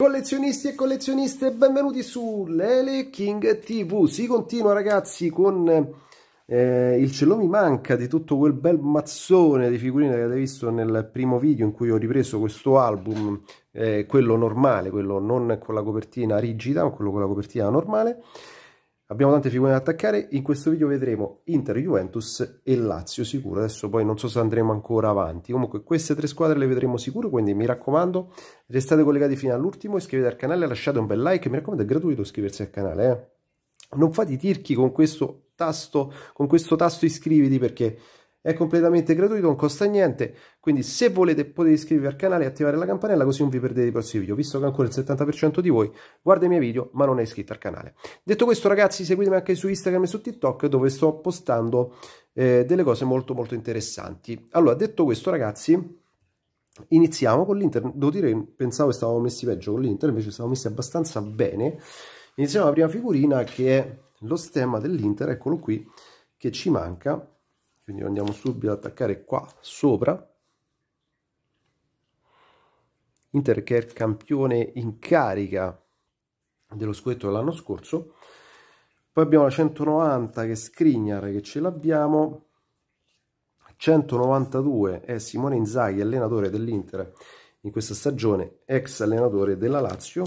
Collezionisti e collezioniste, benvenuti su Lele King TV. Si continua ragazzi con eh, il cielo mi manca di tutto quel bel mazzone di figurine che avete visto nel primo video in cui ho ripreso questo album, eh, quello normale, quello non con la copertina rigida, ma quello con la copertina normale. Abbiamo tante figure da attaccare, in questo video vedremo Inter, Juventus e Lazio sicuro, adesso poi non so se andremo ancora avanti, comunque queste tre squadre le vedremo sicuro, quindi mi raccomando restate collegati fino all'ultimo, iscrivetevi al canale, lasciate un bel like, mi raccomando è gratuito iscriversi al canale, eh? non fate i tirchi con questo tasto, con questo tasto iscriviti perché è completamente gratuito, non costa niente, quindi se volete potete iscrivervi al canale e attivare la campanella così non vi perdete i prossimi video, visto che ancora il 70% di voi guarda i miei video ma non è iscritto al canale. Detto questo ragazzi seguitemi anche su Instagram e su TikTok dove sto postando eh, delle cose molto molto interessanti. Allora detto questo ragazzi iniziamo con l'Inter, devo dire che pensavo che stavamo messi peggio con l'Inter, invece stavamo messi abbastanza bene. Iniziamo la prima figurina che è lo stemma dell'Inter, eccolo qui, che ci manca quindi andiamo subito ad attaccare qua sopra Inter che è il campione in carica dello scudetto dell'anno scorso poi abbiamo la 190 che è Skriniar che ce l'abbiamo 192 è Simone Inzaghi allenatore dell'Inter in questa stagione ex allenatore della Lazio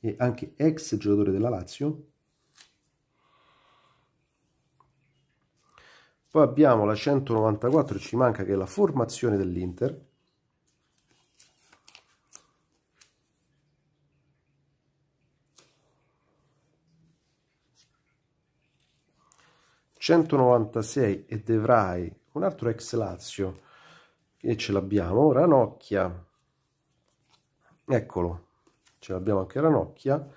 e anche ex giocatore della Lazio Poi abbiamo la 194, ci manca che è la formazione dell'Inter. ...196 e Devrai, un altro ex Lazio, e ce l'abbiamo, Ranocchia, eccolo, ce l'abbiamo anche Ranocchia,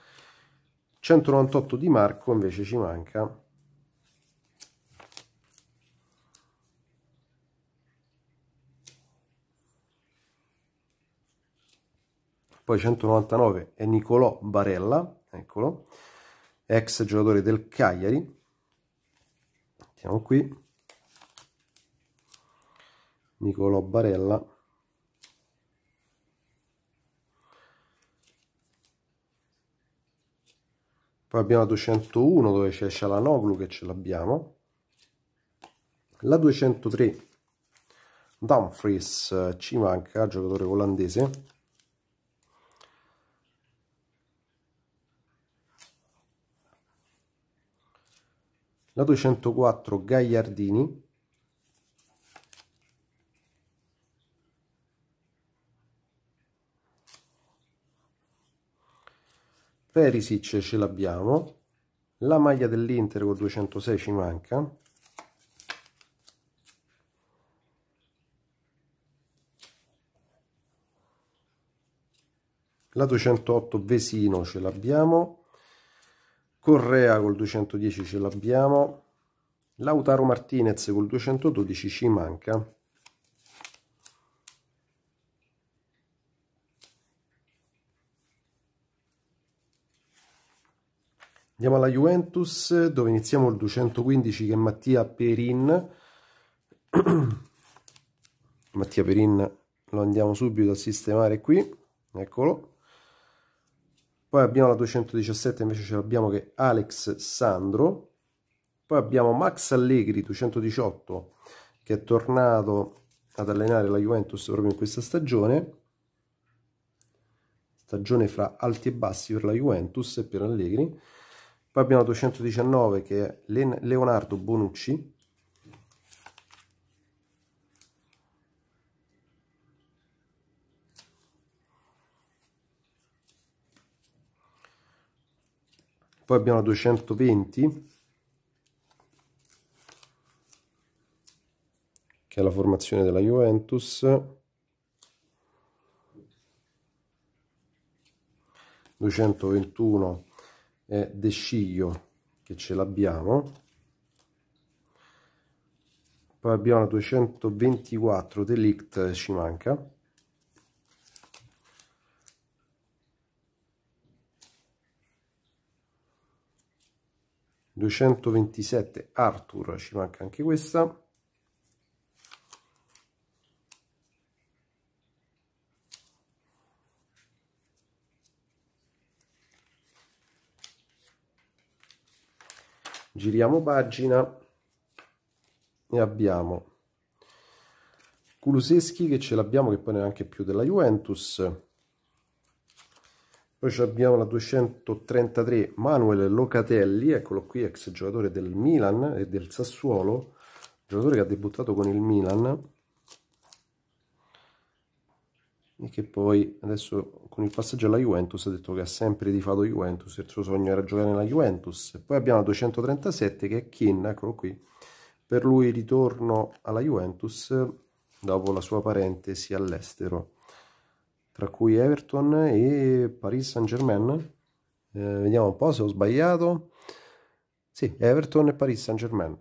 198 di Marco invece ci manca poi 199 è Nicolò Barella, eccolo, ex giocatore del Cagliari, mettiamo qui, Nicolò Barella, poi abbiamo la 201 dove c'è Cialanoglu che ce l'abbiamo, la 203 Dumfries ci manca, giocatore olandese, la 204 Gagliardini Perisic ce l'abbiamo la maglia dell'Inter con 206 ci manca la 208 Vesino ce l'abbiamo Correa col 210 ce l'abbiamo, Lautaro Martinez col 212 ci manca. Andiamo alla Juventus dove iniziamo il 215 che è Mattia Perin. Mattia Perin lo andiamo subito a sistemare qui, eccolo poi abbiamo la 217 invece ce l'abbiamo che Alex Sandro poi abbiamo Max Allegri 218 che è tornato ad allenare la Juventus proprio in questa stagione stagione fra alti e bassi per la Juventus e per Allegri poi abbiamo la 219 che è Leonardo Bonucci poi abbiamo la 220 che è la formazione della Juventus 221 è De Sciglio che ce l'abbiamo poi abbiamo la 224 Delict ci manca 227 Arthur, ci manca anche questa. Giriamo pagina e abbiamo Kuluseschi che ce l'abbiamo che poi neanche più della Juventus, poi abbiamo la 233 Manuel Locatelli, eccolo qui, ex giocatore del Milan e del Sassuolo, giocatore che ha debuttato con il Milan e che poi adesso con il passaggio alla Juventus ha detto che ha sempre tifato Juventus, il suo sogno era giocare nella Juventus. Poi abbiamo la 237 che è Kin, eccolo qui, per lui ritorno alla Juventus dopo la sua parentesi all'estero tra cui Everton e Paris Saint Germain. Eh, vediamo un po' se ho sbagliato. Sì, Everton e Paris Saint Germain.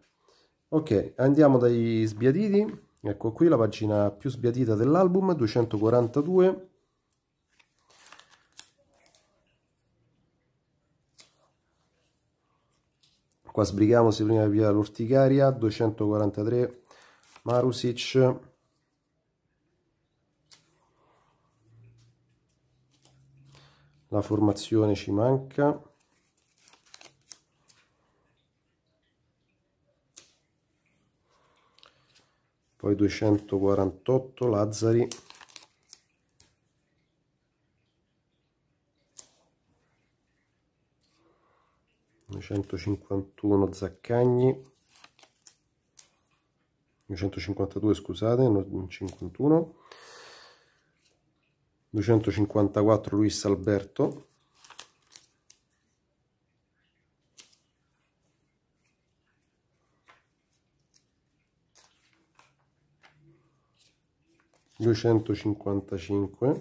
Ok, andiamo dai sbiaditi. Ecco qui la pagina più sbiadita dell'album, 242. Qua sbrigamosi prima di via l'orticaria, 243. Marusic, la formazione ci manca poi 248 Lazzari centocinquantuno Zaccagni 252 scusate 51 254 Luis Alberto duecentocinquantacinque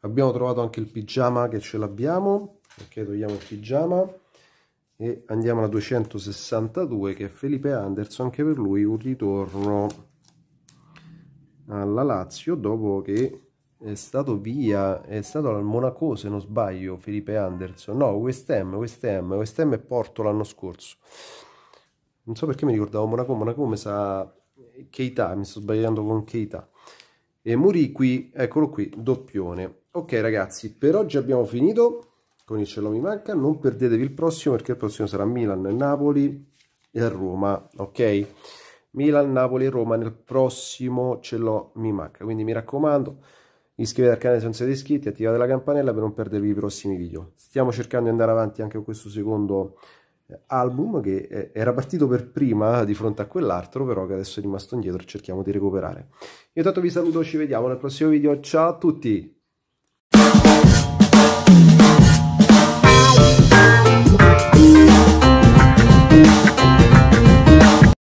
abbiamo trovato anche il pigiama che ce l'abbiamo ok togliamo il pigiama e andiamo alla 262 che è Felipe Anderson anche per lui un ritorno alla Lazio dopo che è stato via, è stato al Monaco se non sbaglio Felipe Anderson, no West Ham, West Ham, West Ham e Porto l'anno scorso. Non so perché mi ricordavo Monaco, Monaco mi sa Keita, mi sto sbagliando con Keita. E morì qui, eccolo qui, doppione. Ok ragazzi, per oggi abbiamo finito con il Cello mi manca, non perdetevi il prossimo perché il prossimo sarà Milan, Napoli e Roma, ok? Milan, Napoli e Roma nel prossimo ce l'ho, mi manca. Quindi mi raccomando, iscrivetevi al canale se non siete iscritti, attivate la campanella per non perdervi i prossimi video. Stiamo cercando di andare avanti anche con questo secondo eh, album che eh, era partito per prima di fronte a quell'altro però che adesso è rimasto indietro e cerchiamo di recuperare io tanto vi saluto ci vediamo nel prossimo video ciao a tutti